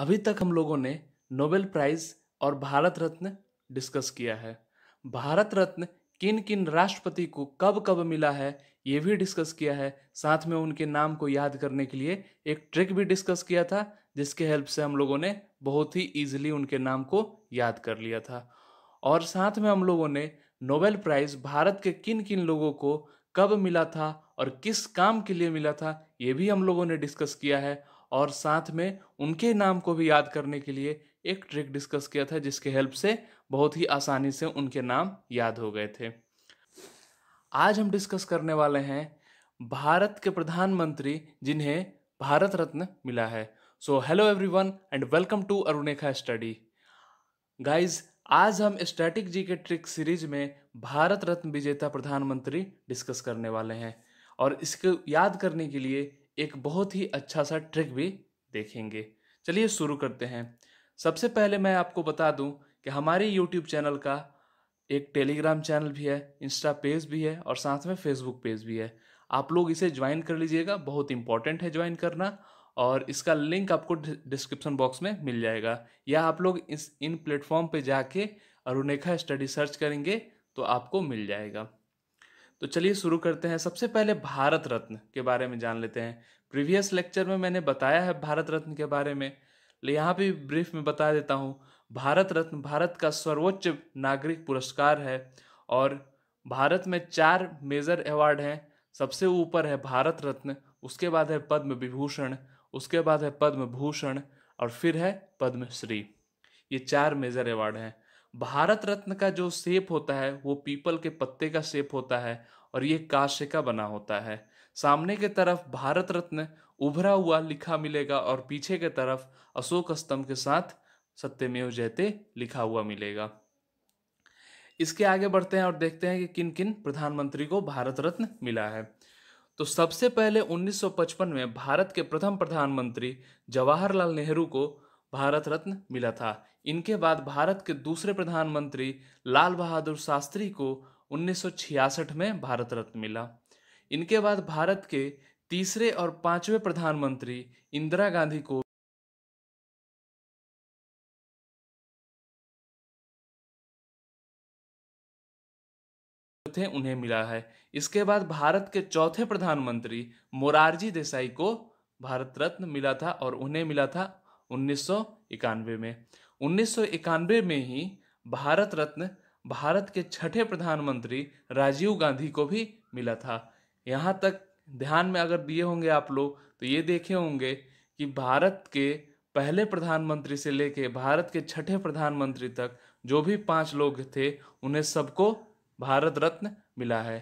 अभी तक हम लोगों ने नोबेल प्राइज और भारत रत्न डिस्कस किया है भारत रत्न किन किन राष्ट्रपति को कब कब मिला है ये भी डिस्कस किया है साथ में उनके नाम को याद करने के लिए एक ट्रिक भी डिस्कस किया था जिसके हेल्प से हम लोगों ने बहुत ही ईजिली उनके नाम को याद कर लिया था और साथ में हम लोगों ने नोबेल प्राइज़ भारत के किन किन लोगों को कब मिला था और किस काम के लिए मिला था ये भी हम लोगों ने डिस्कस किया है और साथ में उनके नाम को भी याद करने के लिए एक ट्रिक डिस्कस किया था जिसके हेल्प से बहुत ही आसानी से उनके नाम याद हो गए थे आज हम डिस्कस करने वाले हैं भारत के प्रधानमंत्री जिन्हें भारत रत्न मिला है so hello everyone and welcome to Arunekha study guys आज हम स्टैटिक जी के ट्रिक सीरीज में भारत रत्न विजेता प्रधानमंत्री डिस्कस करने वाले हैं और इसको याद करने के लिए एक बहुत ही अच्छा सा ट्रिक भी देखेंगे चलिए शुरू करते हैं सबसे पहले मैं आपको बता दूं कि हमारे यूट्यूब चैनल का एक टेलीग्राम चैनल भी है इंस्टा पेज भी है और साथ में फेसबुक पेज भी है आप लोग इसे ज्वाइन कर लीजिएगा बहुत इंपॉर्टेंट है ज्वाइन करना और इसका लिंक आपको डिस्क्रिप्शन बॉक्स में मिल जाएगा या आप लोग इस इन प्लेटफॉर्म पे जाके अरुणेखा स्टडी सर्च करेंगे तो आपको मिल जाएगा तो चलिए शुरू करते हैं सबसे पहले भारत रत्न के बारे में जान लेते हैं प्रीवियस लेक्चर में मैंने बताया है भारत रत्न के बारे में यहाँ भी ब्रीफ में बता देता हूँ भारत रत्न भारत का सर्वोच्च नागरिक पुरस्कार है और भारत में चार मेजर अवार्ड हैं सबसे ऊपर है भारत रत्न उसके बाद है पद्म विभूषण उसके बाद है पद्म भूषण और फिर है पद्मश्री ये चार मेजर अवार्ड हैं भारत रत्न का जो सेप होता है वो पीपल के पत्ते का सेप होता है और ये काश्य का बना होता है सामने के तरफ भारत रत्न उभरा हुआ लिखा मिलेगा और पीछे के तरफ अशोक स्तंभ के साथ सत्यमेव जयते लिखा हुआ मिलेगा इसके आगे बढ़ते हैं और देखते हैं कि किन किन प्रधानमंत्री को भारत रत्न मिला है तो सबसे पहले 1955 में भारत के प्रथम प्रधानमंत्री जवाहरलाल नेहरू को भारत रत्न मिला था इनके बाद भारत के दूसरे प्रधानमंत्री लाल बहादुर शास्त्री को 1966 में भारत रत्न मिला इनके बाद भारत के तीसरे और पांचवें प्रधानमंत्री इंदिरा गांधी को थे उन्हें मिला है इसके बाद भारत के चौथे प्रधानमंत्री मोरारजी देसाई को भारत रत्न मिला था और उन्हें मिला था उन्नीस में उन्नीस में ही भारत रत्न भारत के छठे प्रधानमंत्री राजीव गांधी को भी मिला था यहाँ तक ध्यान में अगर दिए होंगे आप लोग तो ये देखे होंगे कि भारत के पहले प्रधानमंत्री से लेके भारत के छठे प्रधानमंत्री तक जो भी पांच लोग थे उन्हें सबको भारत रत्न मिला है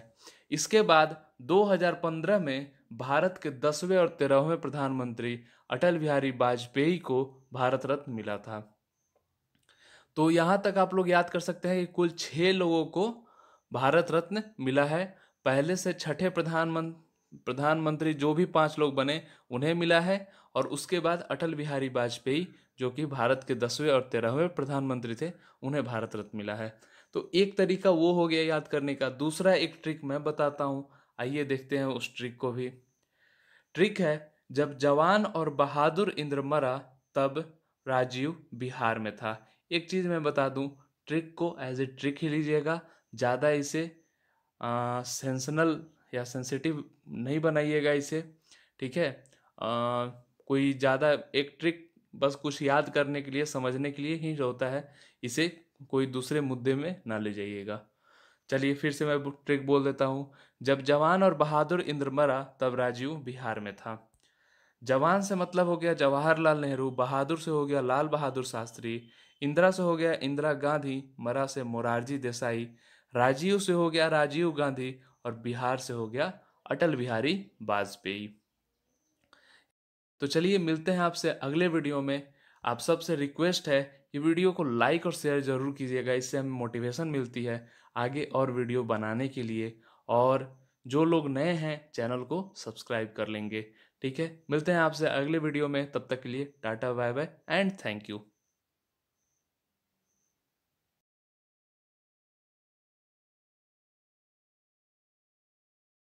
इसके बाद 2015 में भारत के दसवें और तेरहवें प्रधानमंत्री अटल बिहारी वाजपेयी को भारत रत्न मिला था तो यहाँ तक आप लोग याद कर सकते हैं कि कुल छः लोगों को भारत रत्न मिला है पहले से छठे प्रधानमंत्री प्रधानमंत्री जो भी पांच लोग बने उन्हें मिला है और उसके बाद अटल बिहारी वाजपेयी जो कि भारत के दसवें और तेरहवें प्रधानमंत्री थे उन्हें भारत रत्न मिला है तो एक तरीका वो हो गया याद करने का दूसरा एक ट्रिक मैं बताता हूँ आइए देखते हैं उस ट्रिक को भी ट्रिक है जब जवान और बहादुर इंद्र मरा तब राजीव बिहार में था एक चीज़ मैं बता दूं ट्रिक को एज ए ट्रिक ही लीजिएगा ज़्यादा इसे आ, सेंसनल या सेंसिटिव नहीं बनाइएगा इसे ठीक है आ, कोई ज़्यादा एक ट्रिक बस कुछ याद करने के लिए समझने के लिए ही होता है इसे कोई दूसरे मुद्दे में ना ले जाइएगा चलिए फिर से मैं ट्रिक बोल देता हूँ जब जवान और बहादुर इंद्र मरा तब राजीव बिहार में था जवान से मतलब हो गया जवाहरलाल नेहरू बहादुर से हो गया लाल बहादुर शास्त्री इंदिरा से हो गया इंदिरा गांधी मरा से मोरारजी देसाई राजीव से हो गया राजीव गांधी और बिहार से हो गया अटल बिहारी वाजपेयी तो चलिए मिलते हैं आपसे अगले वीडियो में आप सबसे रिक्वेस्ट है ये वीडियो को लाइक और शेयर ज़रूर कीजिएगा इससे हमें मोटिवेशन मिलती है आगे और वीडियो बनाने के लिए और जो लोग नए हैं चैनल को सब्सक्राइब कर लेंगे ठीक है मिलते हैं आपसे अगले वीडियो में तब तक के लिए tata bye bye and thank you